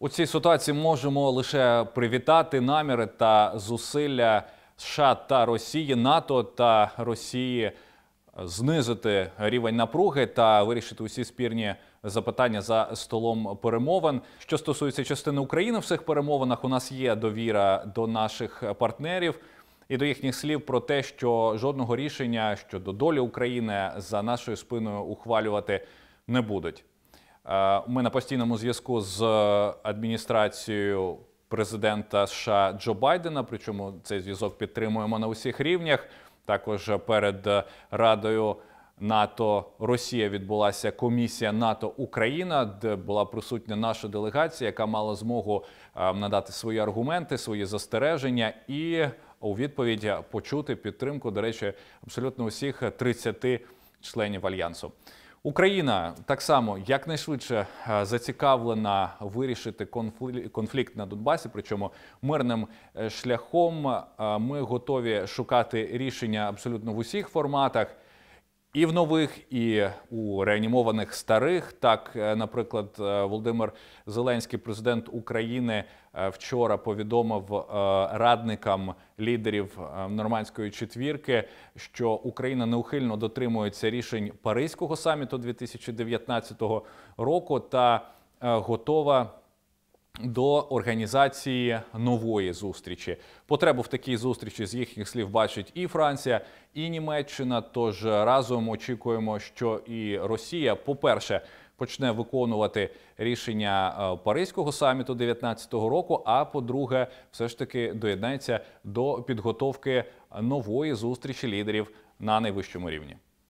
У цій ситуації можемо лише привітати наміри та зусилля США та Росії, НАТО та Росії знизити рівень напруги та вирішити усі спірні запитання за столом перемовин. Що стосується частини України, в цих перемовинах у нас є довіра до наших партнерів і до їхніх слів про те, що жодного рішення щодо долі України за нашою спиною ухвалювати не будуть. Е, ми на постійному зв'язку з адміністрацією президента США Джо Байдена. Причому цей зв'язок підтримуємо на усіх рівнях. Також перед радою НАТО Росія відбулася комісія НАТО Україна, де була присутня наша делегація, яка мала змогу е, надати свої аргументи, свої застереження і у відповідь почути підтримку. До речі, абсолютно усіх 30 членів альянсу. Україна так само якнайшвидше е, зацікавлена вирішити конфлікт на Донбасі. Причому мирним е, шляхом е, ми готові шукати рішення абсолютно в усіх форматах і в нових, і у реанімованих старих. Так, е, наприклад, е, Володимир Зеленський, президент України, е, вчора повідомив радникам лідерів нормандської четвірки, що Україна неухильно дотримується рішень Паризького саміту 2019 року та готова до організації нової зустрічі. Потребу в такій зустрічі з їхніх слів бачить і Франція, і Німеччина. Тож разом очікуємо, що і Росія, по-перше, почне виконувати рішення е, Паризького саміту 2019 року. А по-друге, все ж таки доєднається до підготовки нової зустрічі лідерів на найвищому рівні.